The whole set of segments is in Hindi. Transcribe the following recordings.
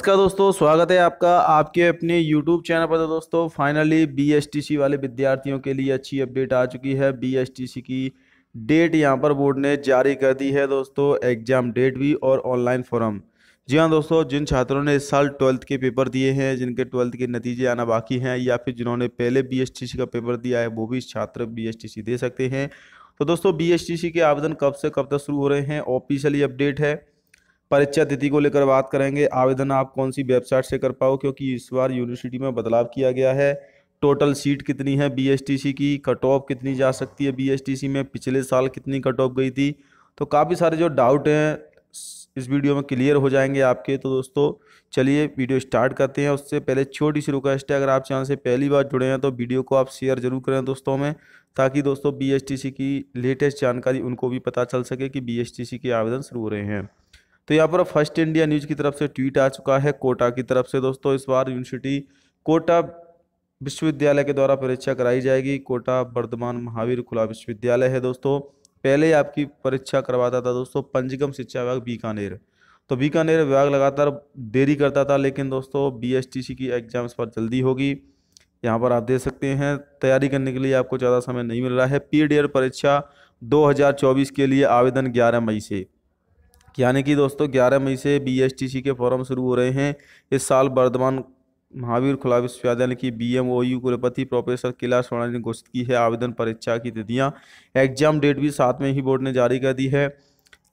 नमस्कार दोस्तों स्वागत है आपका आपके अपने YouTube चैनल पर तो दोस्तों फाइनली बी वाले विद्यार्थियों के लिए अच्छी अपडेट आ चुकी है बी की डेट यहां पर बोर्ड ने जारी कर दी है दोस्तों एग्जाम डेट भी और ऑनलाइन फॉर्म जी हाँ दोस्तों जिन छात्रों ने इस साल ट्वेल्थ के पेपर दिए हैं जिनके ट्वेल्थ के नतीजे आना बाकी हैं या फिर जिन्होंने पहले बी का पेपर दिया है वो भी छात्र बी दे सकते हैं तो दोस्तों बी के आवेदन कब से कब तक शुरू हो रहे हैं ऑफिशियली अपडेट है परीक्षा तिथि को लेकर बात करेंगे आवेदन आप कौन सी वेबसाइट से कर पाओ क्योंकि इस बार यूनिवर्सिटी में बदलाव किया गया है टोटल सीट कितनी है बीएसटीसी की कट ऑफ कितनी जा सकती है बीएसटीसी में पिछले साल कितनी कट ऑफ गई थी तो काफ़ी सारे जो डाउट हैं इस वीडियो में क्लियर हो जाएंगे आपके तो दोस्तों चलिए वीडियो स्टार्ट करते हैं उससे पहले छोटी सी रिक्वेस्ट है अगर आप चैनल से पहली बार जुड़े हैं तो वीडियो को आप शेयर जरूर करें दोस्तों में ताकि दोस्तों बी की लेटेस्ट जानकारी उनको भी पता चल सके कि बी के आवेदन शुरू हो रहे हैं तो यहाँ पर फर्स्ट इंडिया न्यूज की तरफ से ट्वीट आ चुका है कोटा की तरफ से दोस्तों इस बार यूनिवर्सिटी कोटा विश्वविद्यालय के द्वारा परीक्षा कराई जाएगी कोटा वर्धमान महावीर खुला विश्वविद्यालय है दोस्तों पहले आपकी परीक्षा करवाता था दोस्तों पंचगम शिक्षा विभाग बीकानेर तो बीकानेर विभाग लगातार देरी करता था लेकिन दोस्तों बीएसटीसी की एग्ज़ाम इस पर जल्दी होगी यहाँ पर आप देख सकते हैं तैयारी करने के लिए आपको ज़्यादा समय नहीं मिल रहा है पी परीक्षा चौबीस के लिए आवेदन ग्यारह मई से यानी कि दोस्तों 11 मई से बी के फॉर्म शुरू हो रहे हैं इस साल वर्धमान महावीर खुला विश्वविद्यालय की बी एम ओ यू कुलपति प्रोफेसर किला सोना ने घोषित की है आवेदन परीक्षा की तिथियाँ एग्जाम डेट भी साथ में ही बोर्ड ने जारी कर दी है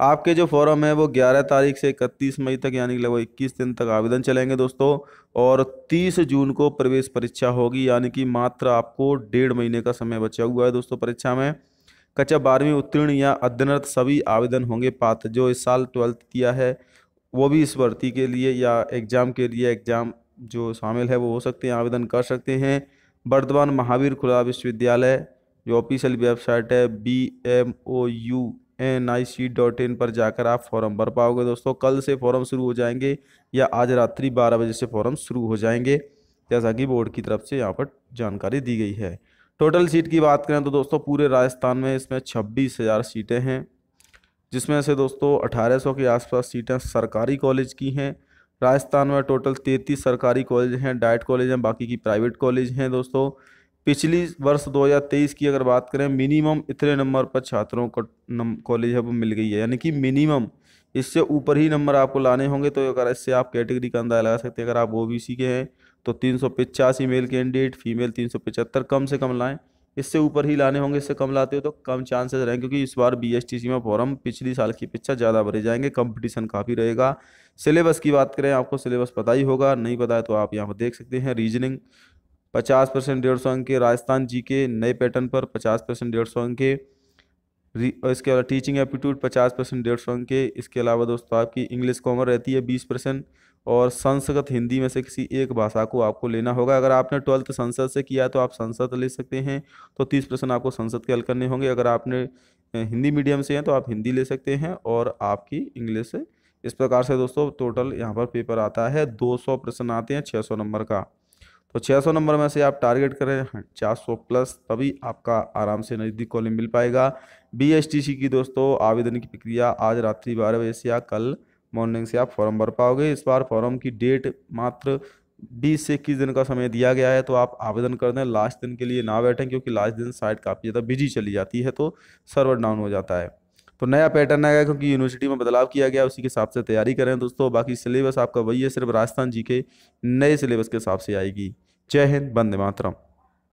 आपके जो फॉरम है वो 11 तारीख से 31 मई तक यानी कि लगभग 21 दिन तक आवेदन चलेंगे दोस्तों और 30 जून को प्रवेश परीक्षा होगी यानी कि मात्र आपको डेढ़ महीने का समय बचा हुआ है दोस्तों परीक्षा में कक्षा बारहवीं उत्तीर्ण या अध्ययनरत सभी आवेदन होंगे पात्र जो इस साल ट्वेल्थ किया है वो भी इस भर्ती के लिए या एग्ज़ाम के लिए एग्ज़ाम जो शामिल है वो हो सकते हैं आवेदन कर सकते हैं वर्धमान महावीर खुला विश्वविद्यालय जो ऑफिशियल वेबसाइट है B M O U N I C dot in पर जाकर आप फॉर्म भर पाओगे दोस्तों कल से फॉर्म शुरू हो जाएंगे या आज रात्रि बारह बजे से फॉर्म शुरू हो जाएंगे जैसा कि बोर्ड की तरफ से यहाँ पर जानकारी दी गई है टोटल सीट की बात करें तो दोस्तों पूरे राजस्थान में इसमें छब्बीस हज़ार सीटें हैं जिसमें से दोस्तों अठारह सौ के आसपास सीटें सरकारी कॉलेज की हैं राजस्थान में टोटल तैंतीस सरकारी कॉलेज हैं डाइट कॉलेज हैं बाकी की प्राइवेट कॉलेज हैं दोस्तों पिछली वर्ष 2023 की अगर बात करें मिनिमम इतने नंबर पर छात्रों को कॉलेज है वो मिल गई है यानी कि मिनिमम इससे ऊपर ही नंबर आपको लाने होंगे तो अगर इससे आप कैटेगरी का अंदाजा लगा सकते हैं अगर आप ओ के हैं तो तीन सौ पिचासी मेल कैंडिडेट फीमेल तीन सौ पचहत्तर कम से कम लाएँ इससे ऊपर ही लाने होंगे इससे कम लाते हो तो कम चांसेस रहेंगे क्योंकि इस बार बी एस टी सीमा फॉरम पिछली साल की अपेक्षा ज़्यादा भरे जाएंगे कंपटीशन काफ़ी रहेगा सिलेबस की बात करें आपको सिलेबस पता ही होगा नहीं पता है तो आप यहाँ पर देख सकते हैं रीजनिंग पचास परसेंट डेढ़ सौ अंक के राजस्थान जी के नए पैटर्न पर पचास परसेंट डेढ़ सौ अंक के इसके अलावा टीचिंग एप्टीट्यूड पचास परसेंट डेढ़ सौ अंक के इसके अलावा दोस्तों आपकी इंग्लिश कॉमर रहती है बीस परसेंट और संस्कृत हिंदी में से किसी एक भाषा को आपको लेना होगा अगर आपने ट्वेल्थ संसद से किया तो आप संसद ले सकते हैं तो तीस प्रश्न आपको संसद के हल करने होंगे अगर आपने हिंदी मीडियम से हैं तो आप हिंदी ले सकते हैं और आपकी इंग्लिश इस प्रकार से दोस्तों टोटल यहाँ पर पेपर आता है दो प्रश्न आते हैं छः नंबर का तो सौ नंबर में से आप टारगेट करें हाँ, सौ प्लस तभी आपका आराम से नज़दीक कॉलिंग मिल पाएगा बी की दोस्तों आवेदन की प्रक्रिया आज रात्रि बारह बजे से या कल मॉर्निंग से आप फॉर्म भर पाओगे इस बार फॉर्म की डेट मात्र बीस से इक्कीस दिन का समय दिया गया है तो आप आवेदन कर दें लास्ट दिन के लिए ना बैठें क्योंकि लास्ट दिन साइट काफ़ी ज़्यादा बिजी चली जाती है तो सर्वर डाउन हो जाता है तो नया पैटर्न गया क्योंकि यूनिवर्सिटी में बदलाव किया गया उसी के हिसाब से तैयारी करें दोस्तों बाकी सिलेबस आपका वही है सिर्फ राजस्थान जी के नए सिलेबस के हिसाब से आएगी जय हिंद बंदे मातरम